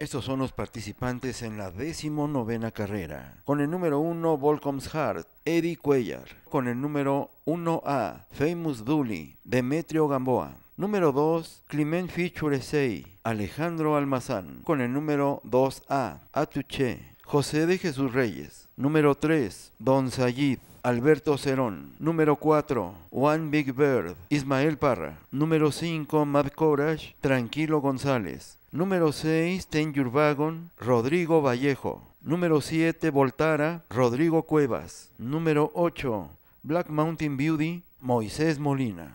Estos son los participantes en la decimonovena carrera. Con el número 1, Volcom's Heart, Eddie Cuellar. Con el número 1A, Famous Dooley, Demetrio Gamboa. Número 2, Clement Sey. Alejandro Almazán. Con el número 2A, Atuche, José de Jesús Reyes. Número 3, Don Sayid. Alberto Cerón. Número 4, One Big Bird, Ismael Parra. Número 5, Mad Courage, Tranquilo González. Número 6, Ten Your Wagon, Rodrigo Vallejo. Número 7, Voltara, Rodrigo Cuevas. Número 8, Black Mountain Beauty, Moisés Molina.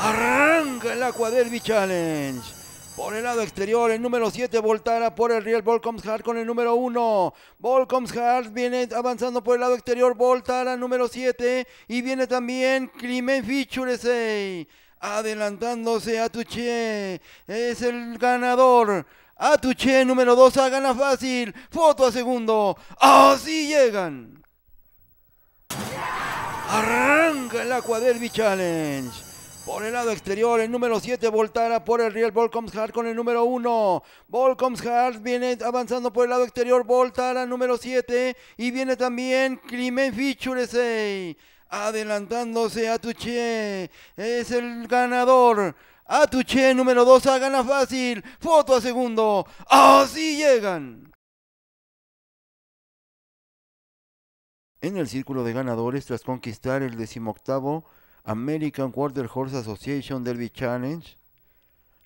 Arranca el Aquaderby Challenge. Por el lado exterior, el número 7, Voltara por el riel, Volcoms Hart con el número 1. Volcoms Hart viene avanzando por el lado exterior, Voltara número 7. Y viene también Climen 6. Adelantándose a Tuché. Es el ganador. Atuche número 2 a gana fácil. Foto a segundo. Así llegan. Arranca el Aquaderby Challenge. Por el lado exterior, el número 7, Voltara por el riel, Volcoms Hart con el número 1. Volcoms Hart viene avanzando por el lado exterior, Voltara número 7. Y viene también Crimen Fichuresey, Adelantándose a Tuché. Es el ganador. Atuche número 2 a gana fácil. Foto a segundo. Así llegan. En el círculo de ganadores, tras conquistar el decimoctavo, American Quarter Horse Association Derby Challenge.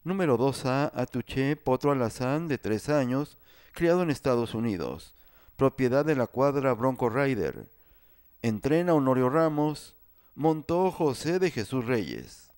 Número 2A, Atuche Potro Alazán, de 3 años, criado en Estados Unidos, propiedad de la cuadra Bronco Rider. Entrena Honorio Ramos, montó José de Jesús Reyes.